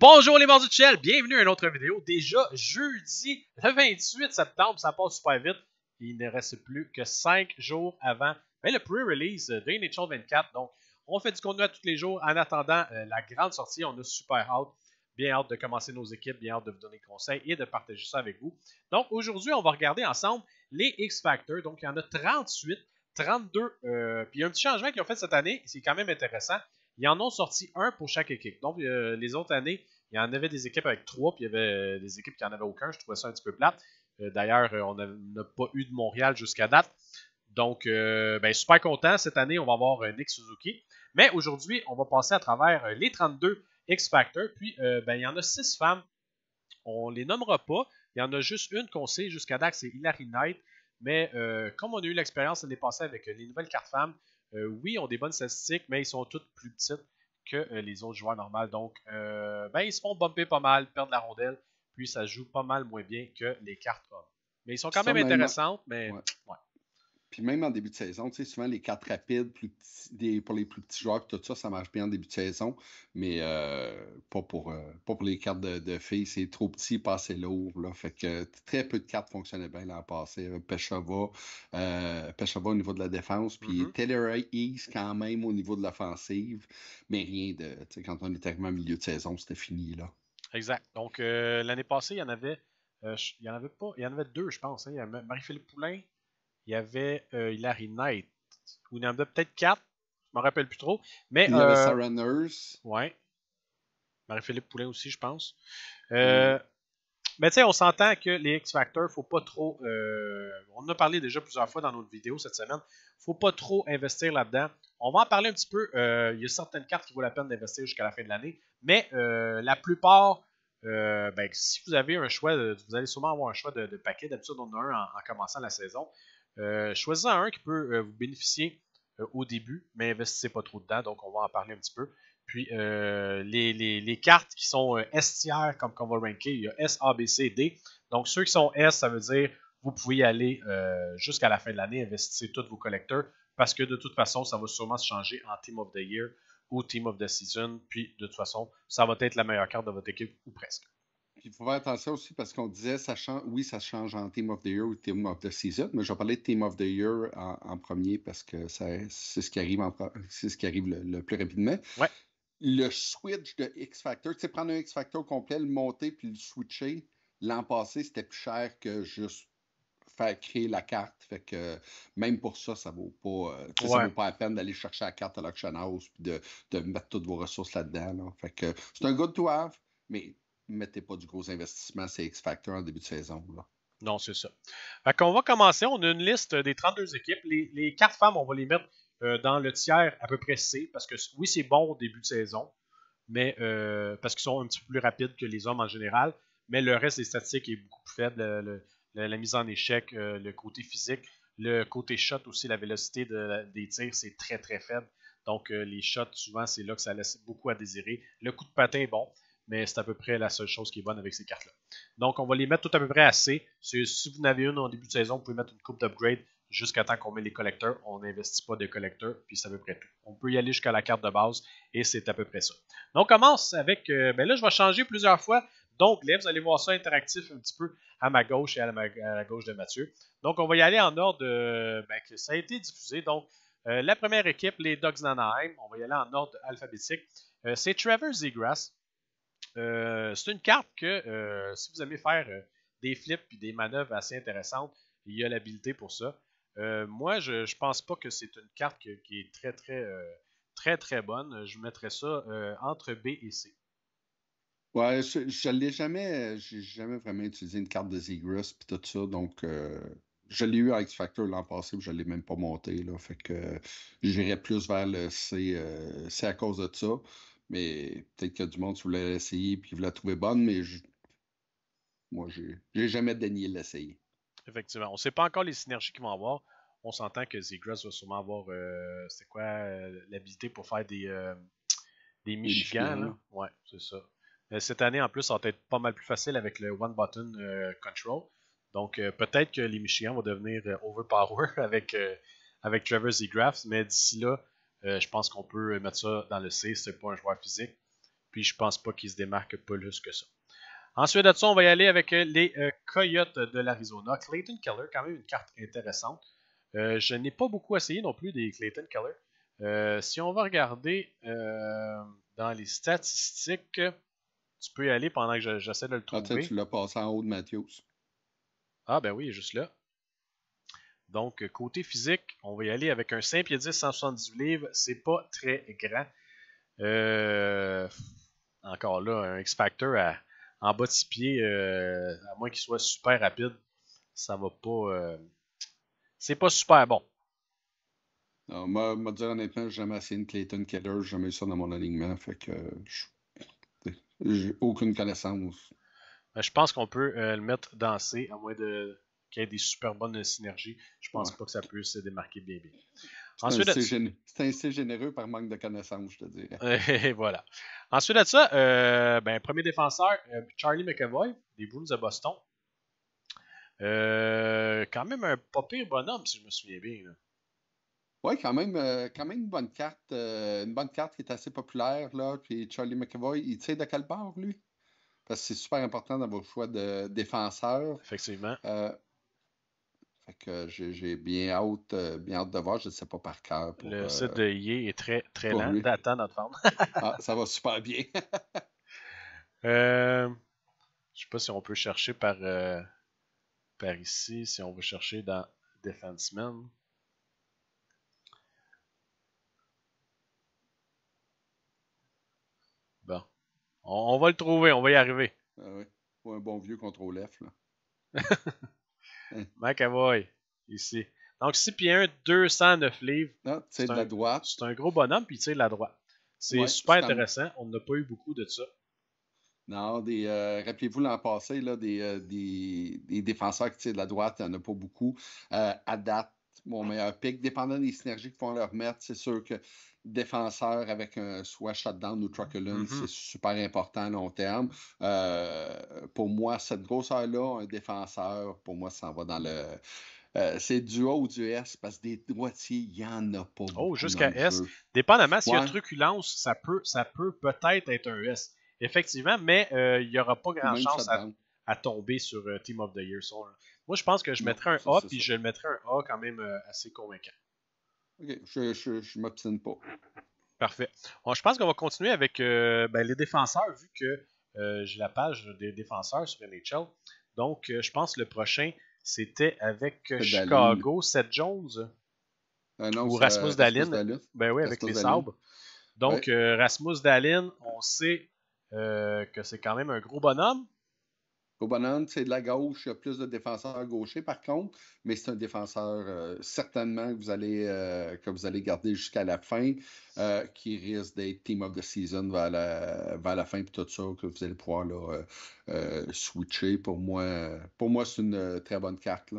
Bonjour les membres du Shell, bienvenue à une autre vidéo. Déjà jeudi le 28 septembre, ça passe super vite. Il ne reste plus que 5 jours avant ben, le pre-release de NHL 24. Donc, on fait du contenu à tous les jours en attendant euh, la grande sortie. On a super hâte, bien hâte de commencer nos équipes, bien hâte de vous donner des conseils et de partager ça avec vous. Donc, aujourd'hui, on va regarder ensemble les X-Factors. Donc, il y en a 38, 32. Euh, puis, un petit changement qu'ils ont fait cette année, c'est quand même intéressant. Ils en ont sorti un pour chaque équipe. Donc, euh, les autres années, il y en avait des équipes avec trois, puis il y avait euh, des équipes qui n'en avaient aucun. Je trouvais ça un petit peu plate. Euh, d'ailleurs, euh, on n'a pas eu de Montréal jusqu'à date. Donc, ben, super content. Cette année, on va avoir Nick Suzuki. Mais aujourd'hui, on va passer à travers les 32 X Factor. Puis, ben, il y en a six femmes. On les nommera pas. Il y en a juste une qu'on sait jusqu'à date, c'est Hilary Knight. Mais comme on a eu l'expérience l'année passée avec les nouvelles cartes femmes, oui, ont des bonnes statistiques, mais ils sont toutes plus petites que euh, les autres joueurs normaux. Donc, euh, ben, ils se font bumper pas mal, perdent la rondelle, puis ça joue pas mal moins bien que les cartes Mais ils sont quand même, intéressants. mais Ouais. Puis même en début de saison, tu sais, souvent les cartes rapides des, pour les plus petits joueurs, tout ça, ça marche bien en début de saison, mais euh, pas, pour, euh, pour les cartes de, filles. C'est trop petit, pas assez lourd. Là, fait que très peu de cartes fonctionnaient bien l'an passé. Peshava, euh, euh au niveau de la défense, puis mm mm-hmm. East quand même au niveau de l'offensive, mais rien de. Tu sais, quand on est arrivé en milieu de saison, c'était fini. là. Exact. Donc l'année passée, il y en avait. il y en avait pas. Il y en avait deux, je pense. Hein. Il y avait Marie-Philippe Poulain il y avait euh, Hilary Knight. Ou il en a peut-être quatre, Je me rappelle plus trop. Mais, il y avait euh, Sarah Nurse. Ouais. Marie-Philippe Poulin aussi, je pense. Euh, mais tu sais, on s'entend que les X factors il ne faut pas trop. on en a parlé déjà plusieurs fois dans notre vidéo cette semaine. Faut pas trop investir là-dedans. On va en parler un petit peu. Il y a certaines cartes qui vaut la peine d'investir jusqu'à la fin de l'année. Mais la plupart, ben, si vous avez un choix, vous allez sûrement avoir un choix de, paquet. D'habitude, on en a un en, commençant la saison. Euh, choisissez un qui peut euh, vous bénéficier euh, au début, mais investissez pas trop dedans, donc on va en parler un petit peu. Puis les, cartes qui sont S tiers, comme on va ranker, il y a S, A, B, C, D. Donc ceux qui sont S, ça veut dire vous pouvez y aller jusqu'à la fin de l'année, investir tous vos collecteurs, parce que de toute façon, ça va sûrement se changer en Team of the Year ou Team of the Season, puis de toute façon, ça va être la meilleure carte de votre équipe, ou presque il faut faire attention aussi parce qu'on disait, oui, ça change en Team of the Year ou Team of the Season, mais je vais parler de Team of the Year en, premier parce que c'est ce qui arrive, en, ce qui arrive le, plus rapidement. Le switch de X Factor, tu sais, prendre un X Factor complet, le monter puis le switcher, l'an passé, c'était plus cher que juste faire créer la carte. Fait que même pour ça, ça vaut pas, euh, ça vaut pas la peine d'aller chercher la carte à l'auction house puis de, mettre toutes vos ressources là-dedans. Fait que c'est un good to have, mais mettez pas du gros investissement, c'est X-Factor en début de saison. Non, c'est ça. On va commencer. On a une liste des 32 équipes. Les, les quatre femmes, on va les mettre euh, dans le tiers à peu près C, parce que oui, c'est bon au début de saison, mais euh, parce qu'ils sont un petit peu plus rapides que les hommes en général, mais le reste des statistiques est beaucoup plus faible. la mise en échec, euh, le côté physique, le côté shot aussi, la vélocité des tirs, c'est très très faible. Donc les shots, souvent, c'est là que ça laisse beaucoup à désirer. Le coup de patin est bon mais c'est à peu près la seule chose qui est bonne avec ces cartes-là. Donc, on va les mettre tout à peu près assez. Si vous en avez une en début de saison, vous pouvez mettre une coupe d'upgrade jusqu'à temps qu'on met les collecteurs. On n'investit pas de collecteurs, puis c'est à peu près tout. On peut y aller jusqu'à la carte de base, et c'est à peu près ça. Donc, on commence avec... Euh, ben là, je vais changer plusieurs fois. Donc, là, vous allez voir ça interactif un petit peu à ma gauche et à, la, gauche de Mathieu. Donc, on va y aller en ordre euh, ben, ça a été diffusé. Donc, euh, la première équipe, les Dogs d'Anaheim, on va y aller en ordre alphabétique. c'est Trevor Zegras. Euh, c'est une carte que, euh, si vous aimez faire euh, des flips et des manœuvres assez intéressantes, il y a l'habilité pour ça. moi, je, ne pense pas que c'est une carte qui est très, très, très, très bonne. Je mettrais ça entre B et C. Ouais, je ne l'ai jamais, vraiment utilisé une carte de Zegris et tout ça, donc je l'ai eu à X Factor l'an passé, je ne l'ai même pas monté. Là, fait que j'irais plus vers le C. C'est à cause de ça. Mais peut-être qu'il y a du monde qui voulait l'essayer et qui voulait la trouver bonne, mais je... moi, j'ai jamais daigné l'essayer. Effectivement. On ne sait pas encore les synergies qu'ils vont avoir. On s'entend que Grass va sûrement avoir, euh, c'est quoi, euh, l'habilité pour faire des, Michigans. Euh, des c'est ça. cette année, en plus, ça va être pas mal plus facile avec le One Button Control. Donc, peut-être que les Michigans vont devenir overpower avec, avec Trevor Grass mais d'ici là, euh, je pense qu'on peut mettre ça dans le C, c'est pas un joueur physique. Puis je pense pas qu'il se démarque plus que ça. Ensuite de ça, on va y aller avec euh, les euh, Coyotes de l'Arizona. Clayton Keller, quand même une carte intéressante. je n'ai pas beaucoup essayé non plus des Clayton Keller. si on va regarder dans les statistiques, tu peux y aller pendant que j'essaie de le trouver. Ah, tu l'as passé en haut de Ah, ben oui, juste là. Donc, côté physique, on va y aller avec un 5 pieds 10, 170 livres. C'est pas très grand. Euh, encore là, un X-Factor en bas de 6 pieds, euh, à moins qu'il soit super rapide, ça va pas. Euh, c'est pas super bon. Non, moi, moi dire honnêtement, n'ai jamais assez une Clayton Keller, j'ai jamais eu ça dans mon alignement. Fait que j'ai aucune connaissance. Ben, je pense qu'on peut le mettre danser, à moins de qu'il y des super bonnes synergies, je pense pas que ça puisse se démarquer bien bien. C'est assez généreux par manque de connaissances, je te dirais. Et voilà. Ensuite de ça, euh, ben, premier défenseur, euh, Charlie McAvoy, des Bruins de Boston. Euh, quand même un pas pire bonhomme, si je me souviens bien. Oui, quand même, quand même une bonne carte. une bonne carte qui est assez populaire, là. Puis Charlie McAvoy, il tire de quel part, lui? Parce que c'est super important dans vos choix de défenseur. Effectivement que euh, j'ai bien hâte, euh, bien de voir. Je ne sais pas par cœur. le site euh, de Yé est très, très lent. d'attendre notre forme. Ah, ça va super bien. Je ne sais pas si on peut chercher par, ici, si on veut chercher dans Defenseman. Bon. On, va le trouver, on va y arriver. Ah oui. un bon vieux contrôle F, là. McAvoy, ici. Donc 6 pieds 1, 209 livres. Ah, c'est de la droite. C'est un gros bonhomme, puis il tire de la droite. C'est super intéressant. On n'a pas eu beaucoup de ça. Non, euh, rappelez-vous l'an passé, là, euh, des, des, défenseurs qui tirent de la droite, il n'y en a pas beaucoup. Euh, à date, mon meilleur pick. Dépendant des synergies qu'ils vont leur mettre, c'est sûr que défenseur avec un soit shutdown ou truculence, mm-hmm. c'est super important à long terme. Euh, pour moi, cette grosseur-là, un défenseur, pour moi, ça va dans le. Euh, c'est du haut ou du S parce que des droitiers, il n'y en a pas. Oh, jusqu'à S. Dépendamment s'il y a truculence, ça peut ça peut peut-être être un S. Effectivement, mais euh, il n'y aura pas grand-chance à, à, tomber sur Team of the Year. Moi, je pense que je mettrais un A, puis je le mettrais un A quand même euh, assez convaincant. Ok, je, je, je m'obstine pas. Parfait. je pense qu'on va continuer avec euh, ben, les défenseurs, vu que euh, j'ai la page des défenseurs sur NHL. Donc, je pense que le prochain, c'était avec Chicago, Seth Jones. ou Rasmus Dalin. Ben oui, avec les sabres. Donc, Rasmus Dallin, on sait que c'est quand même un gros bonhomme. Au Obanan, c'est de la gauche, il y a plus de défenseurs gauchers par contre, mais c'est un défenseur euh, certainement que vous allez, euh, vous allez garder jusqu'à la fin, euh, qui risque d'être team of the season vers la, la fin, puis tout ça, que vous allez pouvoir là, switcher. Pour moi, pour moi c'est une très bonne carte.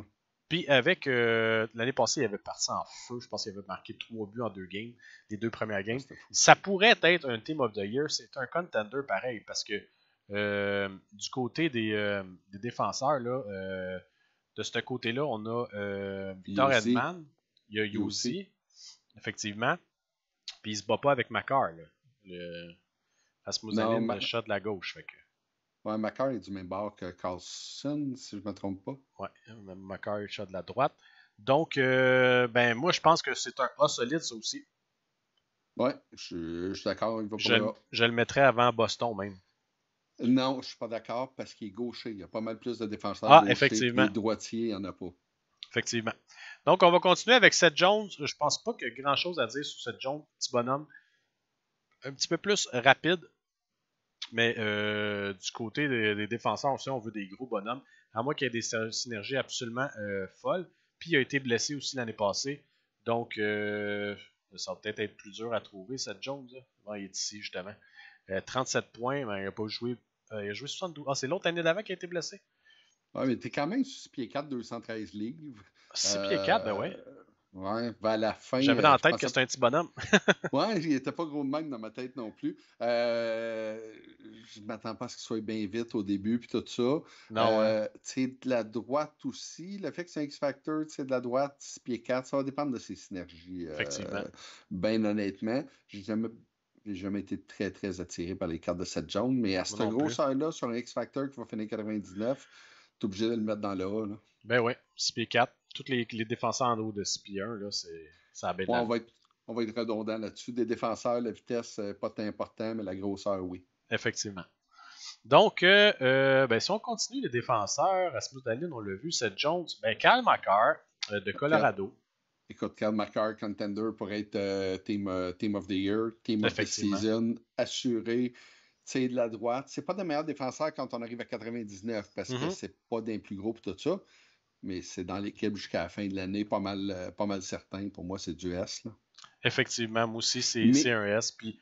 Puis avec l'année passée, il avait parti en feu. Je pense qu'il avait marqué trois buts en deux games, les deux premières games. Ça pourrait être un Team of the Year. C'est un contender pareil parce que euh, du côté des, euh, défenseurs, là, euh, de ce côté-là, on a Victor Edman, il y a Yossi, effectivement, puis il se bat pas avec Macar, là, le le chat de la gauche. Fait que... Ouais, Macar est du même bord que Carlson, si je ne me trompe pas. Ouais, Macar est le chat de la droite. Donc, ben moi, je pense que c'est un A solide, ça aussi. Ouais, je, suis d'accord, il va pas je le mettrais avant Boston, même. Non, je ne suis pas d'accord parce qu'il est gaucher. Il y a pas mal plus de défenseurs ah, effectivement. Les il n'y en a pas. Effectivement. Donc, on va continuer avec Seth Jones. Je ne pense pas qu'il y a grand-chose à dire sur Seth Jones, petit bonhomme. Un petit peu plus rapide. Mais euh, du côté des, défenseurs aussi, on veut des gros bonhommes. À moins qu'il y ait des synergies absolument euh, folles. Puis il a été blessé aussi l'année passée. Donc, euh, ça va peut-être être plus dur à trouver, Seth Jones. il est ici, justement. 37 points, mais il n'a pas joué euh, il a joué 72. Ah, c'est l'autre année d'avant qui a été blessé. Ouais, mais t'es quand même 6 pieds 4, 213 livres. 6 pieds 4, ben ouais. Euh, ouais, ben à la fin. J'avais euh, dans la tête que c'était un petit bonhomme. ouais, il était pas gros de même dans ma tête non plus. je ne m'attends pas à ce qu'il soit bien vite au début, puis tout ça. Non. Tu sais, de la droite aussi. Le fait que c'est un X-Factor, tu sais, de la droite, 6 pieds 4, ça va dépendre de ses synergies. Effectivement. Bien honnêtement. J'ai jamais j'ai jamais été très, très attiré par les cartes de cette jaune, mais à cette grosseur-là, sur un X-Factor qui va finir 99, tu es obligé de le mettre dans le A. Là. Ben oui, 6 4. Tous les, défenseurs en haut de 6 1, là, c'est, ça ouais, on, va être, on va être redondant là-dessus. Des défenseurs, la vitesse, euh, pas importante, mais la grosseur, oui. Effectivement. Donc, euh, euh, ben, si on continue les défenseurs, moment-là, on l'a vu, Seth Jones, ben, Kyle de Colorado écoute, Cal contender pour être euh, euh, team, of the Year, Team of the Season, assuré. C'est de la droite. C'est pas le meilleur défenseur quand on arrive à 99 parce que ce mm-hmm. que c'est pas d'un plus gros et tout ça. Mais c'est dans l'équipe jusqu'à la fin de l'année, pas mal, euh, pas mal certain. Pour moi, c'est du S. Effectivement, moi aussi, c'est un S. Puis,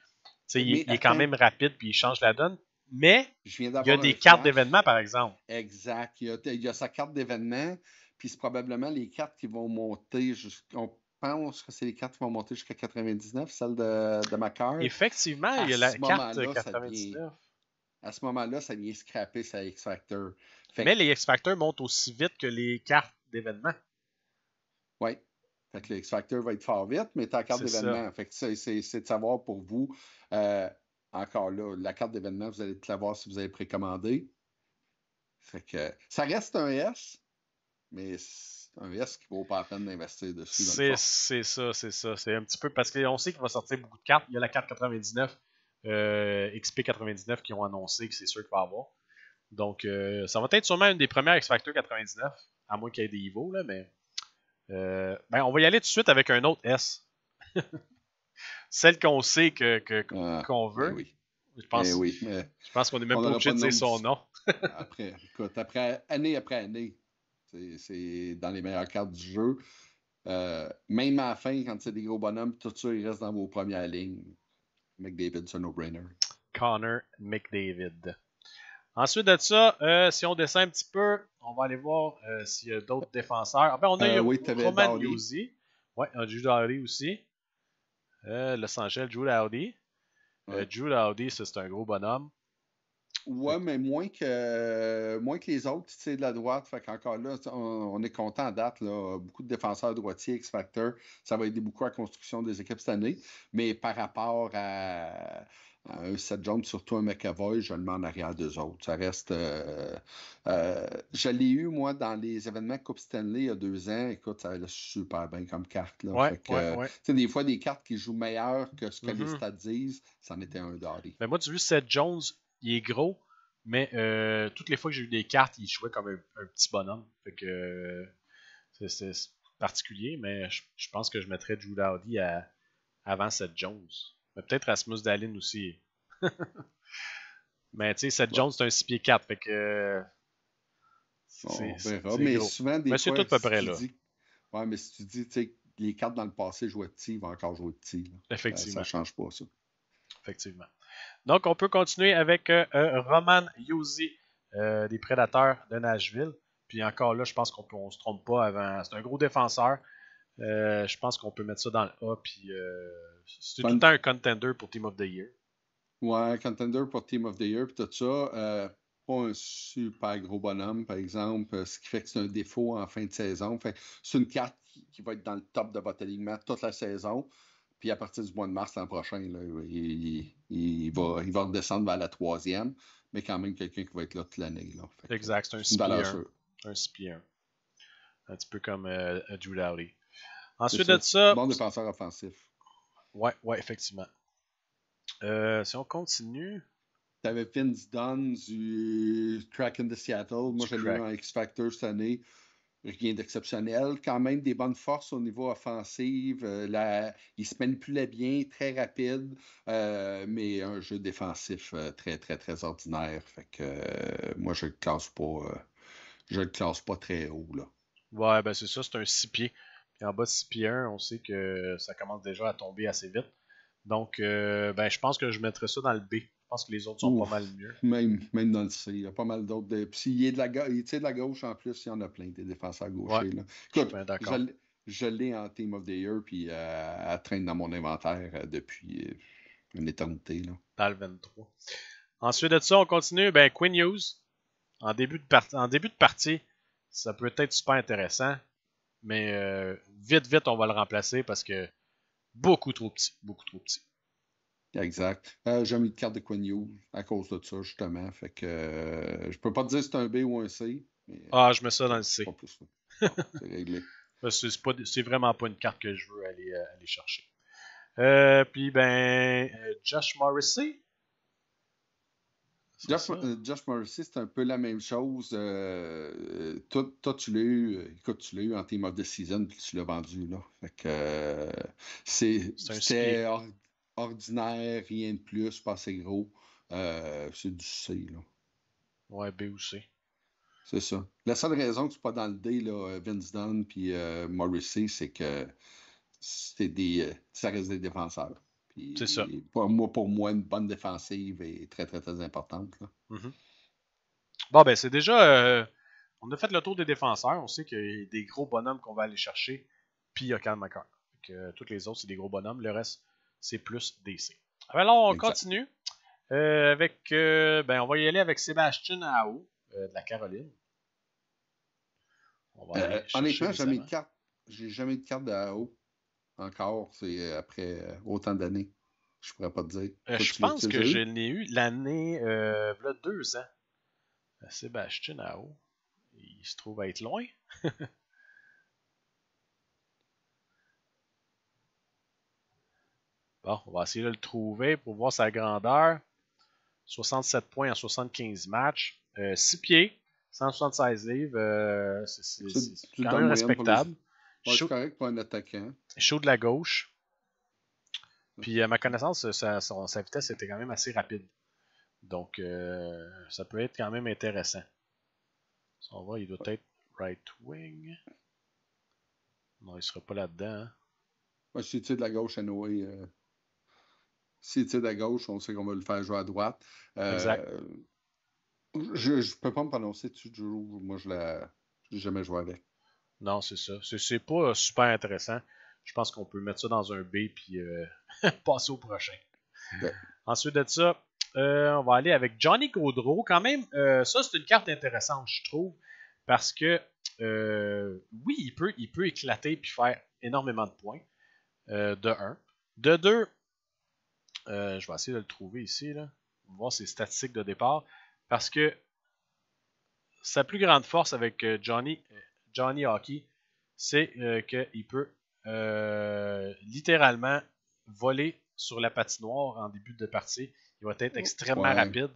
il, est quand même rapide puis il change la donne. Mais il y a des cartes d'événement, par exemple. Exact. il y a sa carte d'événement. Puis c'est probablement les cartes qui vont monter On pense que c'est les cartes qui vont monter jusqu'à 99, celle de, de Macar. Effectivement, il y a la carte 99. à ce moment-là, ça vient scraper sa X-Factor. Mais les X-Factor montent aussi vite que les cartes d'événement. Oui. Fait que le X-Factor va être fort vite, mais ta carte d'événement. Fait que c'est de savoir pour vous. Euh, encore là, la carte d'événement, vous allez la voir si vous avez précommandé. Fait que ça reste un S, mais c'est un VS qui vaut pas la peine d'investir dessus. C'est ça, c'est ça. C'est un petit peu parce qu'on sait qu'il va sortir beaucoup de cartes. Il y a la carte 99, euh, XP99 qui ont annoncé que c'est sûr qu'il va avoir. Donc, euh, ça va être sûrement une des premières X-Factor 99, à moins qu'il y ait des Evo, là, mais. Euh, ben, on va y aller tout de suite avec un autre S. Celle qu'on sait ah, qu'on que, ben veut. Oui. Je pense, ben oui, je pense qu'on est même obligé de dire son nom. après, écoute, après année après année, c'est dans les meilleures cartes du jeu. Euh, même à la fin, quand c'est des gros bonhommes, tout ça, il reste dans vos premières lignes. McDavid, c'est un no-brainer. Connor McDavid. Ensuite de ça, euh, si on descend un petit peu, on va aller voir euh, s'il y a d'autres défenseurs. on a eu oui, Roman Oui, Drew Dowdy aussi. Los Angeles, Drew Dowdy. Drew Dowdy, c'est un gros bonhomme. Oui, mais moins que, euh, moins que les autres, tu sais, de la droite. Fait qu'encore là, on, est content à date. beaucoup de défenseurs droitiers, X-Factor, ça va aider beaucoup à la construction des équipes cette année. Mais par rapport à, un Seth Jones, surtout un McAvoy, je le demande en arrière d'eux autres. Ça reste. Euh, euh, je l'ai eu, moi, dans les événements Coupe Stanley il y a deux ans. Écoute, ça allait super bien comme carte. des fois, des cartes qui jouent meilleur que ce que les mm-hmm. stats disent, ça en était un d'oré. Mais ben, moi, tu as Seth Jones il est gros, mais euh, toutes les fois que j'ai eu des cartes, il jouait comme un, petit bonhomme. Fait que euh, c'est particulier, mais je, pense que je mettrais Drew Dowdy avant Seth Jones. peut-être Rasmus Dallin aussi. mais tu sais, Seth Jones, c'est un 6 pieds 4, fait que. mais tout à peu près là. ouais, mais si tu dis, que les cartes dans le passé jouaient petit, ils vont encore jouer petit. Effectivement. Euh, ça, ne change pas ça. Effectivement. Donc, on peut continuer avec euh, euh, Roman Yosi euh, des Prédateurs de Nashville. Puis encore là, je pense qu'on ne se trompe pas avant. C'est un gros défenseur. je pense qu'on peut mettre ça dans le A. Puis c'est tout le temps un contender pour Team of the Year. Ouais, contender pour Team of the Year. Puis tout ça pas un super gros bonhomme, par exemple, ce qui fait que c'est un défaut en fin de saison. c'est une carte qui, va être dans le top de votre alignement toute la saison. Puis à partir du mois de mars l'an prochain, il, va, il va redescendre vers la troisième, mais quand même quelqu'un qui va être là toute l'année. Exact, c'est un spier. Un spier. Un petit peu comme euh, Drew Lowry. Ensuite de ça. Bon défenseur offensif. Ouais, ouais, effectivement. Euh, si on continue. T'avais Vince Dunn du euh, in the Seattle. Moi, j'avais un X-Factor cette année rien d'exceptionnel. Quand même des bonnes forces au niveau offensif. Euh, il se manipulait bien, très rapide, euh, mais un jeu défensif euh, très, très, très ordinaire. Fait que moi, je le classe pas. je le classe pas très haut. Là. Ouais, ben c'est ça, c'est un 6 pieds. en bas de 6 pieds 1, on sait que ça commence déjà à tomber assez vite. Donc, ben, je pense que je mettrais ça dans le B. Je pense que les autres sont pas mal mieux. Même, dans le C, il y a pas mal d'autres. De... Puis s'il est de la, de la gauche en plus, il y en a plein des défenseurs gauchers. je, l'ai en Team of the Year, puis euh, traîne dans mon inventaire euh, depuis euh, une éternité. Là. Dans le 23. Ensuite de ça, on continue. Ben, Queen en début, de en début de partie, ça peut être super intéressant, mais euh, vite, vite, on va le remplacer parce que beaucoup trop petit. Beaucoup trop petit. Exact. Euh, j'ai mis une carte de Quan à cause de ça, justement. Fait que euh, je peux pas te dire si c'est un B ou un C. Euh, ah, je mets ça dans le C. c'est réglé. c'est, vraiment pas une carte que je veux aller, aller chercher. puis, ben, Josh Morrissey. Josh, Morrissey, c'est un peu la même chose. toi, toi, tu l'as eu, écoute, tu l'as eu en Team of the Season, puis tu l'as vendu, là. Fait que, c'est, c'est ordinaire, rien de plus, pas assez gros. Euh, c'est du C, là. Ouais, B ou C. C'est ça. La seule raison que c'est pas dans le D, là, euh, Vince Dunn puis euh, Morrissey, c'est que des, ça reste des défenseurs. C'est ça. Pour moi, une bonne défensive est très, très, très importante. Là. Mm-hmm. Bon, ben, c'est déjà. on a fait le tour des défenseurs. On sait qu'il y a des gros bonhommes qu'on va aller chercher. Puis il y a Cal toutes les autres, c'est des gros bonhommes. Le reste, c'est plus DC. Alors, on continue euh, avec. Euh, ben, on va y aller avec Sébastien Ao euh, de la Caroline. On va aller jamais de de carte d'Ao encore. C'est après autant d'années. Je pourrais pas te dire. je pense que je n'ai eu l'année, voilà deux ans. Sébastien Ao. Il se trouve à être loin. on va essayer de le trouver pour voir sa grandeur. 67 points en 75 matchs. 6 euh, pieds, 176 livres. Euh, c'est quand même respectable. Les... correct pour un Chaud de la gauche. Puis à ma connaissance, sa, vitesse était quand même assez rapide. Donc euh, ça peut être quand même intéressant. on va, il doit être right wing. Non, il ne sera pas là-dedans. Moi, hein. je de la gauche à c'est-tu tire à gauche, on sait qu'on va le faire jouer à droite. Euh, exact. Je ne peux pas me prononcer dessus moi je ne l'ai jamais joué avec. Non, c'est ça. Ce n'est pas euh, super intéressant. Je pense qu'on peut mettre ça dans un B et euh, passer au prochain. Ensuite de ça, on va aller avec Johnny Gaudreau. Quand même, ça, c'est une carte intéressante, je trouve, parce que oui, il peut, il peut éclater et faire énormément de points, de 1. De 2, euh, je vais essayer de le trouver ici. Là. voir ses statistiques de départ. Parce que sa plus grande force avec euh, Johnny, euh, Johnny Hockey, c'est qu'il peut littéralement voler sur la patinoire en début de partie. Il va être oh, extrêmement rapide.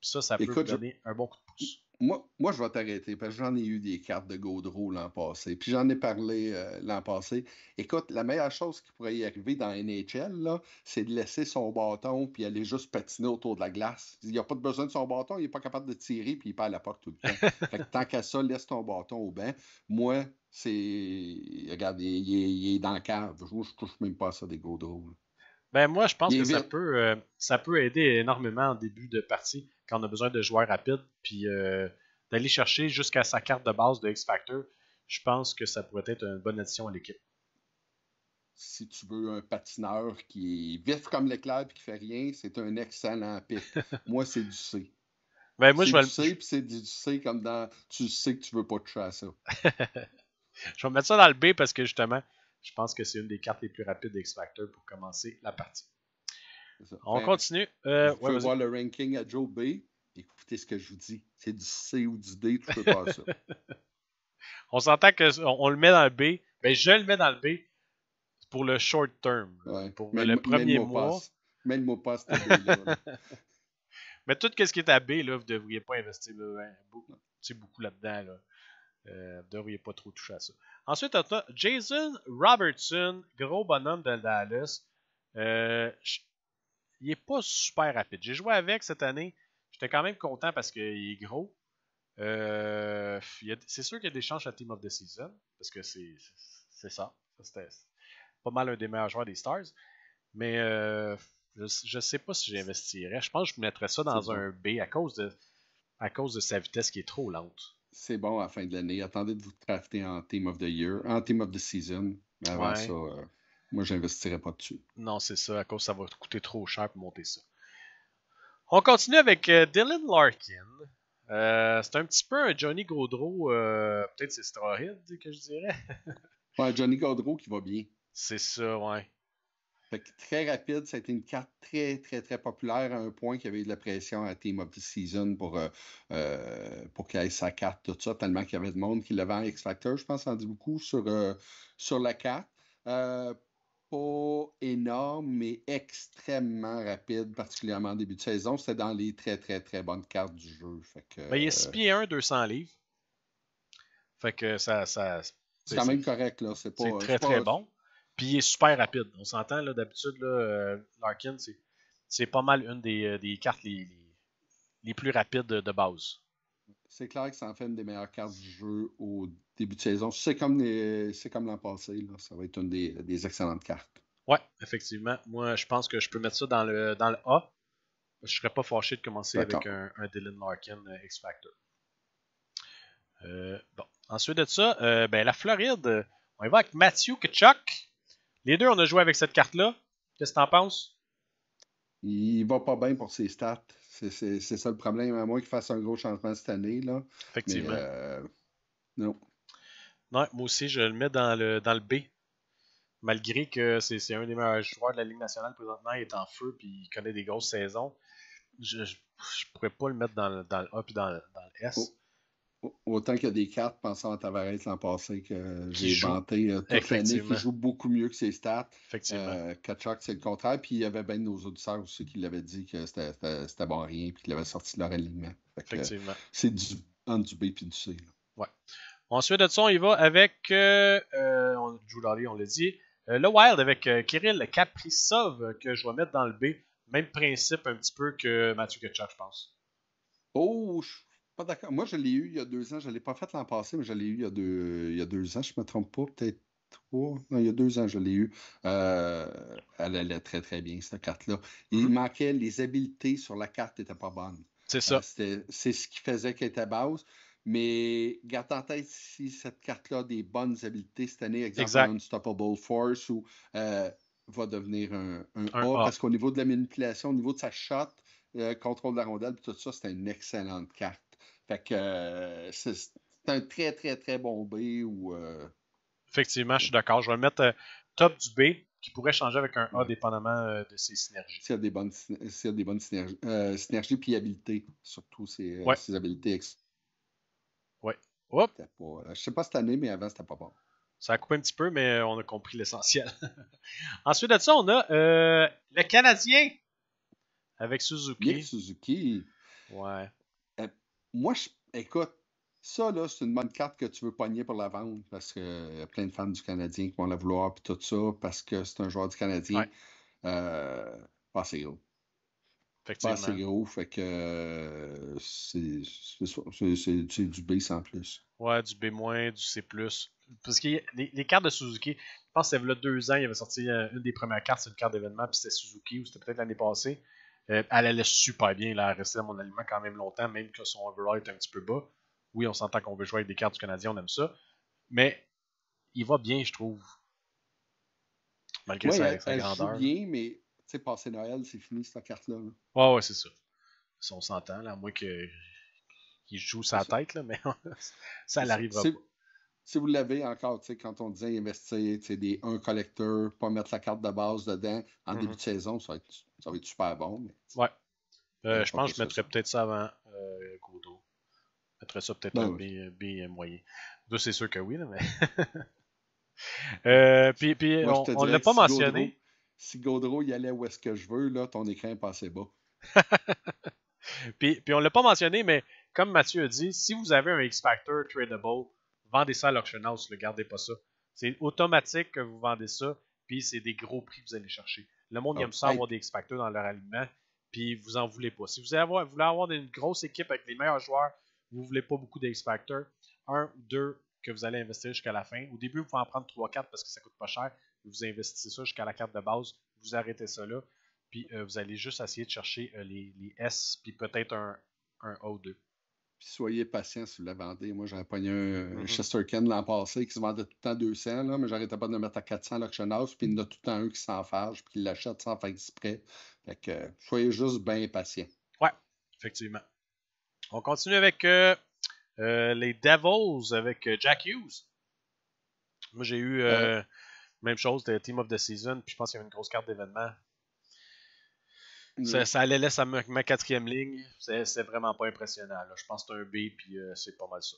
ça, ça peut donner un bon coup de pouce moi, moi, je vais t'arrêter parce que j'en ai eu des cartes de Gaudreau l'an passé. Puis j'en ai parlé euh, l'an passé. Écoute, la meilleure chose qui pourrait y arriver dans NHL, c'est de laisser son bâton puis aller juste patiner autour de la glace. Il a pas besoin de son bâton, il n'est pas capable de tirer puis il perd la porte tout le temps. fait que tant qu'à ça, laisse ton bâton au bain. Moi, c'est. Regarde, il, est dans le cave. Je ne touche même pas ça des Gaudreau. Ben moi, je pense que ça peut, euh, ça peut aider énormément en début de partie quand on a besoin de joueurs rapides, puis euh, d'aller chercher jusqu'à sa carte de base de X-Factor. Je pense que ça pourrait être une bonne addition à l'équipe. Si tu veux un patineur qui est vif comme l'éclair et qui fait rien, c'est un excellent pick. moi, c'est du C. Ben, moi, je vais du C, puis c'est du C comme dans tu sais que tu veux pas de à ça. je vais mettre ça dans le B parce que justement, je pense que c'est une des cartes les plus rapides d'X-Factor pour commencer la partie. On continue. Euh, vous voir le ranking à Joe B. Écoutez ce que je vous dis. C'est du C ou du D, tout pas ça. on s'entend qu'on on le met dans le B. Mais ben, je le mets dans le B pour le short term. Pour le, premier le mot mois. Mais le mot passe, Mais tout ce qui est à B, là, vous ne devriez pas investir beaucoup, beaucoup là-dedans. Là. Euh, pas trop toucher à ça. Ensuite, Jason Robertson, gros bonhomme de Dallas. Euh, il n'est pas super rapide. J'ai joué avec cette année. J'étais quand même content parce qu'il est gros. Euh, c'est sûr qu'il y a des chances à Team of the Season. Parce que c'est ça. C'était pas mal un des meilleurs joueurs des Stars. Mais je ne sais pas si j'investirais. Je pense que je mettrais ça dans un B à cause de sa vitesse qui est trop lente c'est bon à la fin de l'année. Attendez de vous crafter en Team of the Year, en Team of the Season. Mais avant ça, euh, moi, j'investirais pas dessus. Non, c'est ça, à cause ça va coûter trop cher pour monter ça. On continue avec euh, Dylan Larkin. Euh, c'est un petit peu un Johnny Gaudreau, peut-être c'est Strahead que je dirais. ouais, Johnny Gaudreau qui va bien. C'est ça, ouais. Fait que très rapide, ça a été une carte très, très, très populaire à un point qu'il y avait eu de la pression à Team of the Season pour, euh, euh pour ait sa carte, tout ça, tellement qu'il y avait de monde qui le en X-Factor. Je pense dit beaucoup sur, euh, sur la carte. Euh, pas énorme, mais extrêmement rapide, particulièrement en début de saison. C'était dans les très, très, très bonnes cartes du jeu. Fait que, ben, il est 6 1, 200 livres. Fait que ça. ça c'est quand même correct, là. C'est très, très bon. Puis est super rapide. On s'entend, d'habitude, euh, Larkin, c'est, pas mal une des, euh, cartes les, plus rapides de base. C'est clair que ça en fait une des meilleures cartes du jeu au début de saison. C'est comme, c'est comme l'an passé, ça va être une des, excellentes cartes. Ouais, effectivement. Moi, je pense que je peux mettre ça dans le, dans le A. Je ne serais pas fâché de commencer avec un, un, Dylan Larkin euh, X-Factor. Ensuite de ça, ben, la Floride, on y va avec Matthew Kachuk. Les deux, on a joué avec cette carte-là. Qu'est-ce que t'en penses? Il va pas bien pour ses stats. C'est ça le problème, à moins qu'il fasse un gros changement cette année. Là. Effectivement. Euh, non. non. moi aussi, je le mets dans le, dans le B. Malgré que c'est un des meilleurs joueurs de la Ligue nationale présentement, il est en feu puis il connaît des grosses saisons. Je ne pourrais pas le mettre dans le, A puis dans, le S. Oh. Autant qu'il y a des cartes, pensant à Tavares l'an passé, que j'ai vanté toute l'année, qui joue beaucoup mieux que ses stats. Effectivement. Euh, c'est le contraire. Puis il y avait bien nos auditeurs aussi qui l'avaient dit que c'était bon rien, puis qu'il avait sorti leur alignement. Effectivement. C'est du entre du B et du C. Ouais. Ensuite de ça, on y va avec euh, euh on, on l'a dit. Euh, le Wild avec Kirill Kaprizov, que je vais mettre dans le B. Même principe un petit peu que Mathieu Kachuk, je pense. Oh, ah, Moi, je l'ai eu il y a deux ans. Je ne l'ai pas fait l'an passé, mais je l'ai eu il y a deux, il y a deux ans. Je ne me trompe pas, peut-être trois. Non, il y a deux ans, je l'ai eu. Euh, elle allait très, très bien, cette carte-là. Il mm-hmm. manquait, les habiletés sur la carte n'étaient pas bonnes. C'est euh, ça. C'est ce qui faisait qu'elle était basse. Mais garde en tête si cette carte-là a des bonnes habiletés cette année, exemple Unstoppable Force, ou euh, va devenir un, A, parce qu'au niveau de la manipulation, au niveau de sa shot, contrôle de la rondelle, tout ça, c'est une excellente carte. Fait que euh, c'est un très, très, très bon B. Ou, euh, Effectivement, je suis d'accord. Je vais mettre euh, top du B, qui pourrait changer avec un A, dépendamment de ses synergies. S'il y a des bonnes, synergies, synergies puis habilités, surtout ses, ouais. Oui. Je sais pas cette année, mais avant, c'était pas bon. Ça a coupé un petit peu, mais on a compris l'essentiel. Ensuite de ça, on a le Canadien avec Suzuki. Suzuki. Ouais moi, écoute, ça, là, c'est une bonne carte que tu veux pogner pour la vendre parce qu'il euh, y a plein de fans du Canadien qui vont la vouloir, puis tout ça, parce que c'est un joueur du Canadien. Euh, pas assez gros. Pas assez gros, fait que euh, c'est, du B sans plus. Ouais, du B-, du C. Parce que les, cartes de Suzuki, je pense que c'était là deux ans, il avait sorti une des premières cartes, c'est une carte d'événement, puis c'était Suzuki, ou c'était peut-être l'année passée. Euh, elle allait super bien, là, elle restait mon aliment quand même longtemps, même que son overall est un petit peu bas. Oui, on s'entend qu'on veut jouer avec des cartes du Canadien, on aime ça. Mais il va bien, je trouve. Malgré sa, grandeur. Il elle Joue bien, mais tu sais, passé Noël, c'est fini cette carte-là. Ouais, ouais, c'est ça. on s'entend, à moins qu'il joue sa tête, là, mais ça n'arrivera pas si vous l'avez encore, quand on disait investir des un collecteur, pas mettre la carte de base dedans en mm-hmm. début de saison, ça va être, super bon. ouais. Euh, je pense que je mettrais peut-être ça avant euh, Je mettrais ça peut-être un ben oui. B, moyen. Deux, c'est sûr que oui, là, mais. Euh, puis, on ne l'a pas mentionné. si Gaudreau y allait où est-ce que je veux, là, ton écran est passé bas. puis, puis on ne l'a pas mentionné, mais comme Mathieu a dit, si vous avez un X-Factor tradable, vendez ça à l'Auction House, ne gardez pas ça. C'est automatique que vous vendez ça, puis c'est des gros prix que vous allez chercher. Le monde aime ça avoir des X-Factors dans leur aliment, puis vous n'en voulez pas. Si vous voulez avoir une grosse équipe avec les meilleurs joueurs, vous ne voulez pas beaucoup dx factor un deux que vous allez investir jusqu'à la fin. Au début, vous pouvez en prendre 3-4 parce que ça coûte pas cher. Vous investissez ça jusqu'à la carte de base, vous arrêtez ça là, puis euh, vous allez juste essayer de chercher euh, les, S, puis peut-être un, un O2. Puis soyez patient si vous la vendez. Moi, j'avais pogné un mm-hmm. Chester ken l'an passé qui se vendait tout le temps 200, là, mais j'arrêtais pas de le mettre à 400 l'auction house, puis il y en a tout le temps un qui s'en fâche, puis il l'achète sans faire exprès. Fait que euh, soyez juste bien patient. Ouais, effectivement. On continue avec euh, euh, les Devils avec Jack Hughes. Moi, j'ai eu la même chose, c'était Team of the Season, puis je pense qu'il y avait une grosse carte d'événement. Ça, ça, allait laisser ma, ma quatrième ligne. C'est vraiment pas impressionnant. Je pense que c'est un B, puis euh, c'est pas mal ça.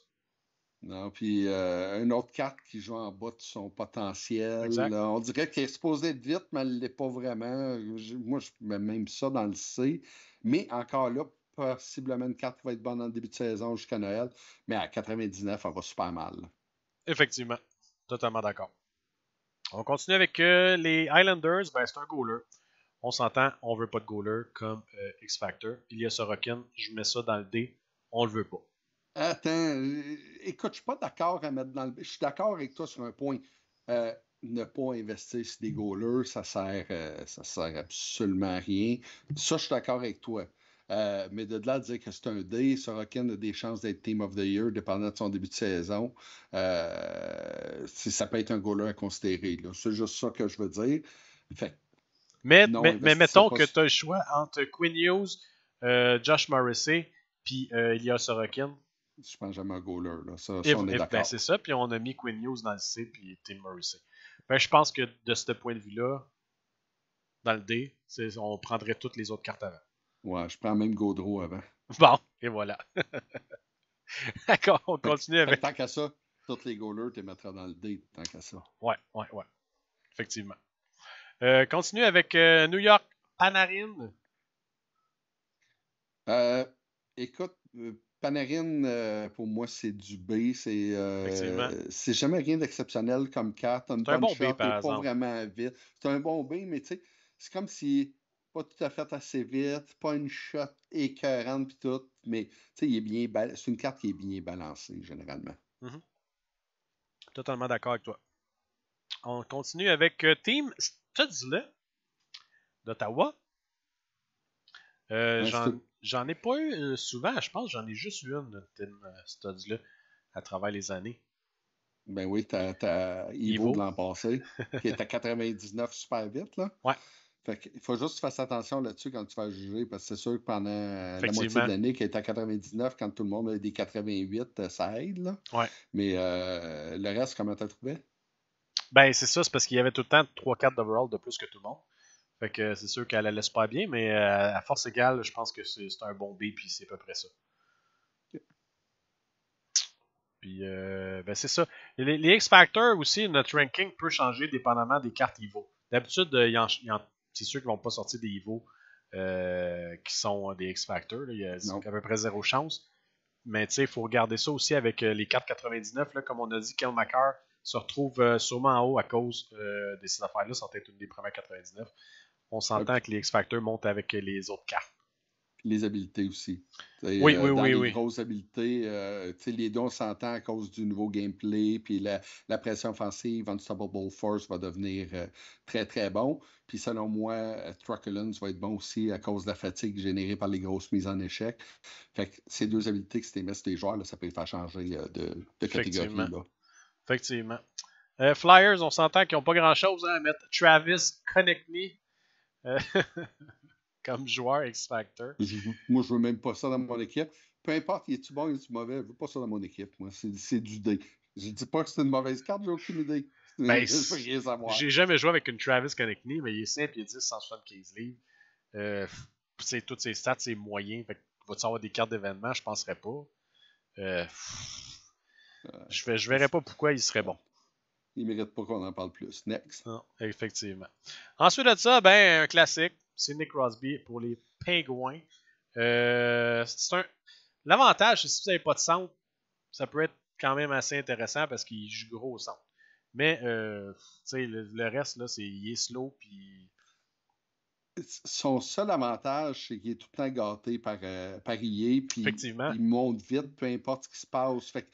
Non, puis euh, une autre carte qui joue en bas de son potentiel. on dirait qu'elle est supposée être vite, mais elle ne l'est pas vraiment. moi, je mets même ça dans le C. Mais encore là, possiblement une carte qui va être bonne en début de saison jusqu'à Noël. Mais à 99, elle va super mal. Effectivement. Totalement d'accord. On continue avec euh, les Islanders. Ben, c'est un goaler. On s'entend, on veut pas de goaler comme euh, X-Factor. Il y a Sorokin, je mets ça dans le dé, on le veut pas. Attends, euh, écoute, je suis pas d'accord à mettre dans le. Je suis d'accord avec toi sur un point. Euh, ne pas investir sur des goalers, ça sert, ça sert absolument à rien. Ça, je suis d'accord avec toi. mais de là à dire que c'est un dé, Sorokin a des chances d'être Team of the Year, dépendant de son début de saison. ça peut être un goaler à considérer. C'est juste ça que je veux dire. Fait mais, mais, ben, mettons que tu as le choix entre Quinn Hughes, euh, Josh Morrissey, puis Elias euh, Ilya Je pense jamais un goaler. Là. Ça, on ben, d'accord. c'est ça, puis on a mis Quinn Hughes dans le C, puis Tim Morrissey. Ben, je pense que de ce point de vue-là, dans le D, on prendrait toutes les autres cartes avant. Ouais, je prends même Gaudreau avant. Bon, et voilà. D'accord, on continue avec. Tant qu'à ça, toutes les goalers, tu les mettras dans le D, tant qu'à ça. Ouais, ouais, ouais. Effectivement. Euh, continue avec euh, New York Panarin. Euh, écoute, Panarin, pour moi, c'est du B. C'est, c'est jamais rien d'exceptionnel comme carte. un bon pas vraiment vite. C'est un bon B, mais tu sais, c'est comme si pas tout à fait assez vite, pas une shot écœurante puis tout, mais il est bien c'est une carte qui est bien balancée généralement. Mm-hmm. Totalement d'accord avec toi. On continue avec Team faites là d'Ottawa. Euh, j'en ai pas eu euh, souvent, je pense j'en ai juste eu une, Tim Studs-là, euh, à travers les années. Ben oui, t'as, Ivo, de l'an passé, qui est à 99 super vite, là. Ouais. Fait qu'il faut juste que tu fasses attention là-dessus quand tu vas juger, parce que c'est sûr que pendant la moitié de l'année, qui est à 99, quand tout le monde a des 88, ça aide, là. Mais le reste, comment t'as trouvé? Ben, c'est ça, c'est parce qu'il y avait tout le temps 3-4 d'overall de plus que tout le monde. Fait que c'est sûr qu'elle laisse pas bien, mais euh, à force égale, je pense que c'est un bon B, puis c'est à peu près ça. Puis, euh, ben c'est ça. Les, x factors aussi, notre ranking peut changer dépendamment des cartes Ivo. D'habitude, euh, c'est sûr qu'ils ne vont pas sortir des Ivo qui sont des x factors Il y a à peu près zéro chance. Mais tu sais, il faut regarder ça aussi avec les cartes 99. comme on a dit, Killmaker se retrouve euh, sûrement en haut à cause euh, de ces affaires-là. Ça va être une des premières 99. On s'entend que les x factors montent avec les autres cartes les habilités aussi. oui, euh, oui, dans oui, les grosses habiletés, les dons s'entendent à cause du nouveau gameplay, puis la, pression offensive, Unstoppable Force va devenir très, très bon. Puis selon moi, Truculence va être bon aussi à cause de la fatigue générée par les grosses mises en échec. Fait que ces deux habilités qui c'était mis des joueurs, ça peut les faire changer de, de catégorie. Là. Effectivement. Euh, Flyers, on s'entend qu'ils n'ont pas grand-chose hein, à mettre. Travis connect me euh, comme joueur X-Factor. Moi, je veux même pas ça dans mon équipe. Peu importe, il est-tu bon, il est-tu mauvais, je veux pas ça dans mon équipe. Moi, c'est du dé. Je dis pas que c'est une mauvaise carte, j'ai aucune idée. Ben, j'ai jamais joué avec une Travis me mais il est il est 10, 175 livres. Euh, toutes ses stats, c'est moyen. Fait va-tu avoir des cartes d'événement, Je penserais pas. Je ne verrais pas pourquoi il serait bon. Il mérite pas qu'on en parle plus. Next. effectivement. Ensuite de ça, ben, un classique, c'est Nick Crosby pour les Pingouins. L'avantage, euh, c'est un... L'avantage, si vous n'avez pas de centre, ça peut être quand même assez intéressant parce qu'il joue gros au centre. Mais euh, le, reste, là, c'est il est slow puis. Son seul avantage, c'est qu'il est tout le temps gâté par, euh, Effectivement. il monte vite, peu importe ce qui se passe. Fait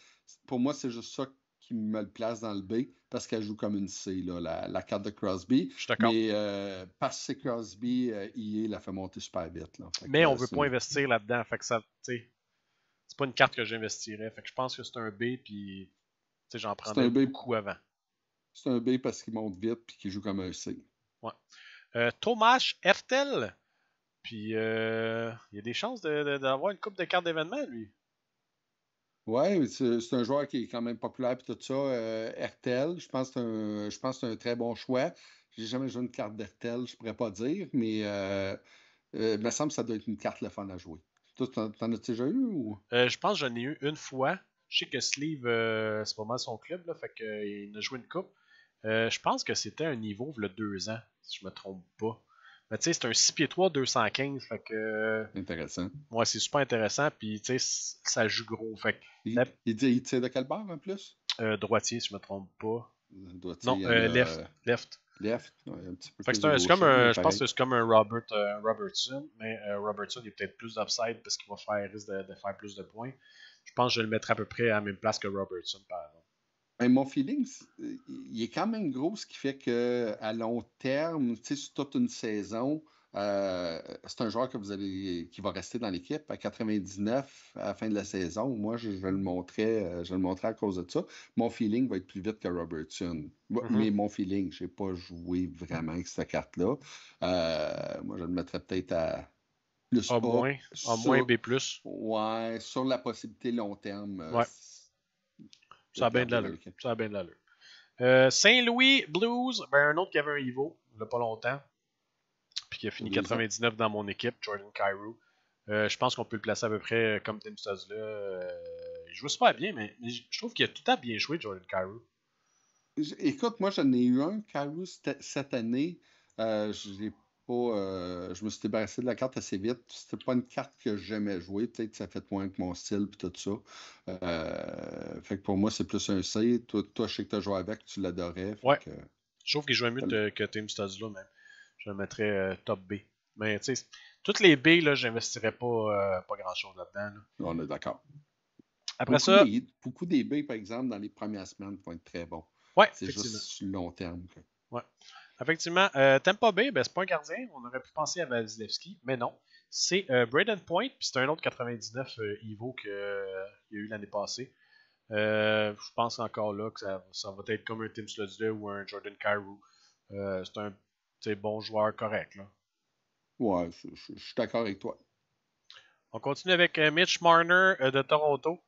pour moi, c'est juste ça qui me le place dans le B parce qu'elle joue comme une C, la, carte de Crosby. Je suis d'accord. Mais euh, parce que Crosby, euh, il la fait monter super vite. Mais on ne veut pas investir là-dedans. Fait que ça, c'est pas une carte que j'investirais. Fait que je pense que c'est un B, puis j'en prendrais beaucoup avant. C'est un B parce qu'il monte vite puis qu'il joue comme un C. Ouais. Euh, Thomas Hertel. Puis euh, il y a des chances d'avoir une coupe de cartes d'événement, lui. Oui, c'est un joueur qui est quand même populaire et tout ça. Euh, Hertel, je pense que je pense c'est un très bon choix. J'ai jamais joué une carte d'Ertel, je pourrais pas dire, mais euh, euh, il me semble que ça doit être une carte le fun à jouer. Toi, t'en, as déjà eu ou? Euh, je pense que j'en ai eu une fois. Je sais que Sleeve, c'est pas là son club, là, fait qu'il a joué une coupe. je pense que c'était un niveau le deux ans, si je me trompe pas. Mais tu sais, c'est un 6 pieds 3, 215. Fait que. Euh, intéressant. Ouais, c'est super intéressant. Puis tu sais, ça joue gros. Fait il, dit, il tire de quel barre en plus euh, Droitier, si je me trompe pas. Droitier. Non, euh, left. Left. Left. Ouais, un petit peu fait que c'est comme je pense que c'est comme un Robert, euh, Robertson. Mais Robertson, il est peut-être plus d'upside parce qu'il va faire, risque de, faire plus de points. Je pense que je le mettrai à peu près à la même place que Robertson, par exemple mon feeling, euh, il est quand même gros, ce qui fait que à long terme, tu sur toute une saison, euh, c'est un joueur que vous allez, qui va rester dans l'équipe à 99 à la fin de la saison. Moi, je, vais le montrer euh, je le montrais à cause de ça. Mon feeling va être plus vite que Robertson. Mm-hmm. Mais mon feeling, j'ai pas joué vraiment avec cette carte-là. moi, je le mettrais peut-être à plus moins, moins B+. Ouais, sur la possibilité long terme. Ouais. Ça a bien de l'allure. Ça a bien de Saint-Louis Blues, ben un autre qui avait un Ivo, il n'y a pas longtemps, puis qui a fini 99 dans mon équipe, Jordan Cairo. Euh, je pense qu'on peut le placer à peu près euh, comme Tim Stas là. Euh, il joue super bien, mais, je trouve qu'il a tout à bien joué, Jordan Cairo. Écoute, moi j'en ai eu un, Cairo, cette année. je euh, je me suis débarrassé de la carte assez vite. C'était pas une carte que j'aimais jouer. Peut-être que ça fait moins que mon style puis tout ça. Euh, fait que pour moi, c'est plus un C. Toi, toi je sais que tu as joué avec, tu l'adorais. Ouais. Que... Je trouve qu'il jouait mieux que Team Stadium même. Je le mettrais euh, top B. Mais tu sais, toutes les B, là, j'investirais pas, pas grand chose là-dedans. On est d'accord. Après ça. beaucoup des B, par exemple, dans les premières semaines vont être très bons. c'est juste long terme. Ouais. Effectivement, Tempo euh, Tampa Bay, ben, c'est pas un gardien. On aurait pu penser à Vasilevski, mais non. C'est euh, Braden Point, puis c'est un autre 99 euh, Ivo qu'il y a eu l'année passée. je pense encore là que ça, va être comme un Tim Sludge ou un Jordan Carew. c'est un bon joueur correct. Là. Ouais, je suis d'accord avec toi. On continue avec Mitch Marner de Toronto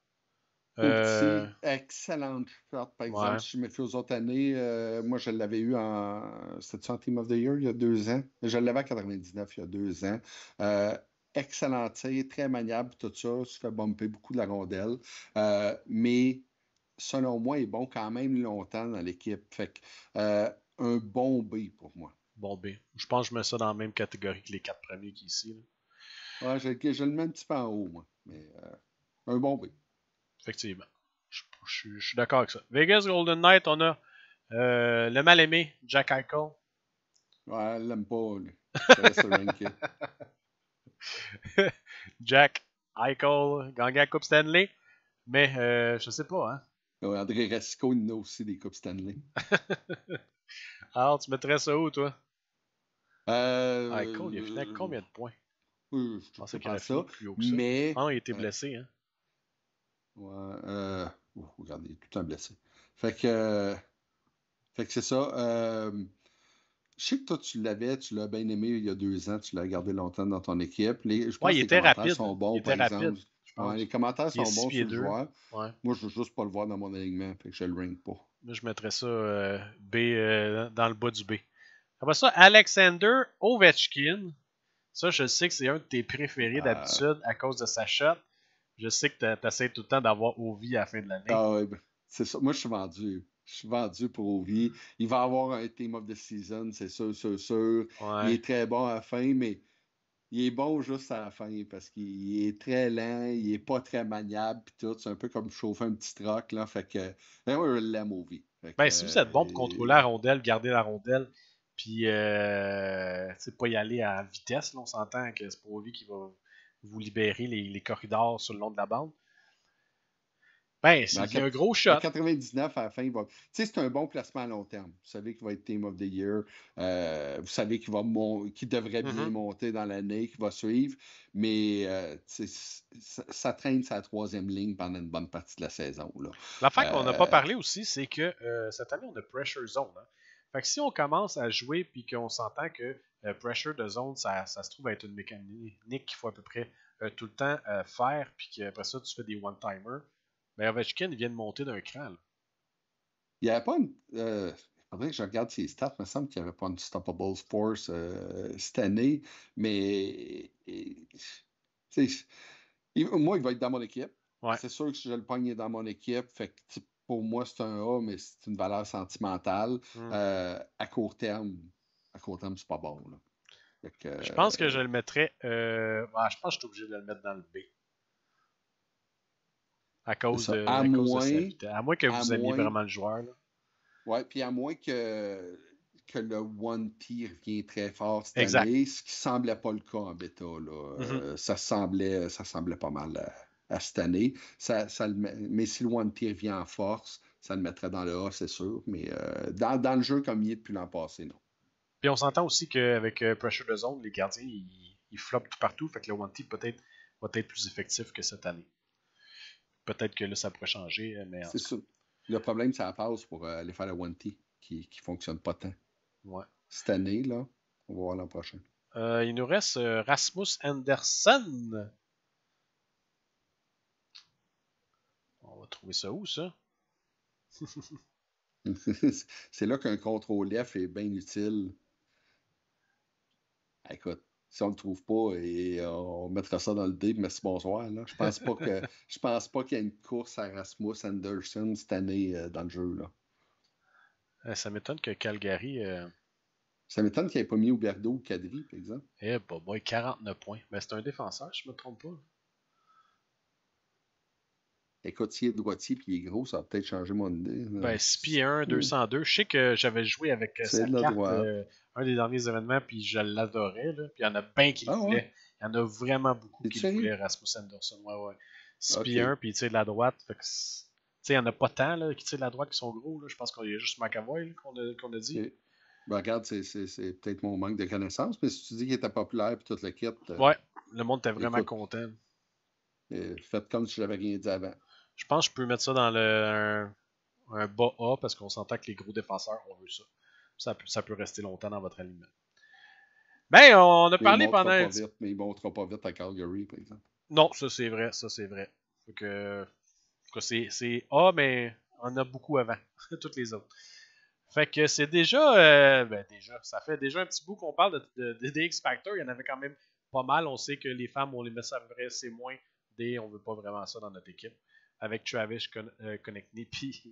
excellent euh, excellente par exemple. Si je me fais aux autres années, euh, moi, je l'avais eu en. C'était en Team of the Year il y a deux ans. Je l'avais en 99, il y a deux ans. Euh, excellent très maniable, tout ça. Ça fait bomber beaucoup de la rondelle. mais selon moi, il est bon quand même longtemps dans l'équipe. Fait un bon B pour moi. Bon B. Je pense que je mets ça dans la même catégorie que les quatre premiers qu'ici. Ouais, je, je, le mets un petit peu en haut, moi. Mais un bon B. Effectivement. Je, suis d'accord avec ça. Vegas Golden Knight, on a euh, le mal-aimé Jack Eichel. Ouais, elle l'aime pas, lui. Jack Eichel, gagné Coupe Stanley. Mais euh, je sais pas, hein. André Rasco, il a aussi des Coupes Stanley. Alors, tu mettrais ça où, toi? Euh, ah, Eichel, il a fini avec combien de points? Euh, je pensais qu'il a fini ça, Mais... Ah, il était blessé, hein? Euh, regardez, il est tout un blessé. Fait que, euh, fait que c'est ça. Euh, je sais que toi, tu l'avais, tu l'as bien aimé il y a deux ans, tu l'as gardé longtemps dans ton équipe. Les, je pense que était rapide. sont bons, par exemple. les commentaires sont bons sur le joueur. Moi, je veux juste pas le voir dans mon alignement, fait que je le ring pas. Moi, je mettrais ça B dans le bas du B. Après ça, Alexander Ovechkin. Ça, je sais que c'est un de tes préférés ah. d'habitude à cause de sa shot. Je sais que tu essaies tout le temps d'avoir Ovi à la fin de l'année. Ah oui, ben, c'est ça. Moi, je suis vendu. Je suis vendu pour Ovi. Il va avoir un Team of the Season, c'est sûr, sûr, sûr. Il est très bon à la fin, mais il est bon juste à la fin parce qu'il est très lent, il est pas très maniable, tout. C'est un peu comme chauffer un petit troc, là. Fait que, ben, ouais, je l'aime Ovi. Ben, si vous êtes bon pour euh, contrôler la rondelle, garder la rondelle, puis, euh, pas y aller à vitesse, on s'entend que c'est pour Ovi qui va vous libérez les, corridors sur le long de la bande. Ben, c'est un gros shot. 99 à la fin, va... c'est un bon placement à long terme. Vous savez qu'il va être Team of the Year. Euh, vous savez qu'il devrait bien mm-hmm. monter dans l'année, qui va suivre. Mais euh, ça, traîne sa troisième ligne pendant une bonne partie de la saison. L'affaire qu'on n'a pas euh, parlé aussi, c'est que cette année, on a Pressure Zone. Hein. Fait que si on commence à jouer puis qu'on s'entend que euh, pressure de zone, ça, ça, se trouve être une mécanique qu'il faut à peu près euh, tout le temps euh, faire, puis qu'après ça, tu fais des one-timers, mais ben, Ovechkin il vient de monter d'un cran. Il n'y avait pas une. Euh, que je regarde ses stats. Il me semble qu'il n'y avait pas une stoppable force cette année, mais. moi, il va être dans mon équipe. C'est sûr que je le pogne dans mon équipe. Fait que pour moi, c'est un A, mais c'est une valeur sentimentale. Hmm. Euh, à court terme, à court terme, c'est pas bon. je pense que euh, je le mettrais. Euh, je pense que je suis obligé de le mettre dans le B. À cause, de, à, à, moins, que vous aimiez vraiment le joueur. Oui, Ouais, puis à moins que, que le One P revienne très fort cette année, ce qui semblait pas le cas en bêta. Mm-hmm. ça, semblait, ça semblait pas mal cette année. mais si le One t vient en force, ça le mettrait dans le A, c'est sûr. Mais euh, dans, le jeu comme il est depuis l'an passé, non. Puis on s'entend aussi qu'avec euh, Pressure de Zone, les gardiens, ils, flopent floppent tout partout. Fait que le One t peut-être va être plus effectif que cette année. Peut-être que là, ça pourrait changer. Euh, mais C'est sûr. Le problème, c'est la passe pour aller faire le One T qui ne fonctionne pas tant. Ouais. Cette année, là, on va voir l'an prochain. il nous reste Rasmus Anderson trouver ça où, ça? c'est là qu'un contrôle F est bien utile. Écoute, si on le trouve pas, et euh, on mettra ça dans le mais c'est bonsoir. Là. Je pense pas que je pense pas qu'il y ait une course à Rasmus Anderson cette année euh, dans le jeu. Là. Euh, ça m'étonne que Calgary. Ça m'étonne qu'il ait pas mis Huberdo ou Kadri, par exemple. Eh, bah, bon, 49 points. Mais ben, c'est un défenseur, je me trompe pas. Écoute, s'il droitier puis il est gros, ça va peut-être changer mon idée. Ben, spi 1, 202. Hmm. Je sais que j'avais joué avec euh, sa carte, euh, un des derniers événements, puis je l'adorais. Puis il y en a bien qui le ah voulaient. Il y en a vraiment beaucoup qui le voulaient, Rasmus Anderson. Ouais, ouais. SPI 1, puis il tire de la droite. tu sais, il n'y en a pas tant là, qui tirent de la droite qui sont gros. Là. Je pense qu'il y a juste McAvoy qu'on a, a, dit. Ben, regarde, c'est peut-être mon manque de connaissances, mais si tu dis qu'il était populaire puis toute la kit. ouais, le monde était vraiment content. Euh, faites comme si j'avais rien dit avant. Je pense que je peux mettre ça dans le, un, bas A parce qu'on s'entend que les gros défenseurs, Ont vu ça. Ça peut, rester longtemps dans votre aliment Ben, on a parlé pendant. Pas vite, mais ne monteront pas vite à Calgary, par exemple. Non, ça c'est vrai, ça c'est vrai. que, que c'est A, mais on a beaucoup avant, toutes les autres. Fait que c'est déjà, euh, ben, déjà, ça fait déjà un petit bout qu'on parle de, de, des X Factor. Il y en avait quand même pas mal. On sait que les femmes, ont les met ça vrai, c'est moins on ne veut pas vraiment ça dans notre équipe. Avec Travis euh, Connectney, puis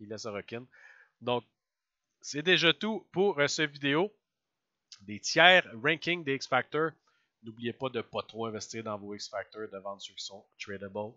il laisse Donc, c'est déjà tout pour euh, cette vidéo. Des tiers ranking des X-Factor. N'oubliez pas de ne pas trop investir dans vos X-Factor, de vendre ceux qui sont tradable.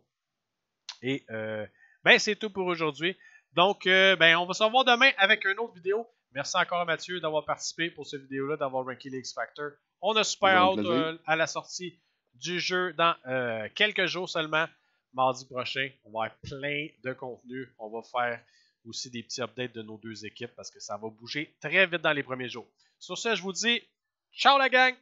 Et euh, ben, c'est tout pour aujourd'hui. Donc, ben, on va se revoir demain avec une autre vidéo. Merci encore à Mathieu d'avoir participé pour cette vidéo-là, d'avoir ranké les X-Factor. On a super hâte à la sortie du jeu dans euh, quelques jours seulement. Mardi prochain, on va avoir plein de contenu. On va faire aussi des petits updates de nos deux équipes parce que ça va bouger très vite dans les premiers jours. Sur ce, je vous dis ciao la gang!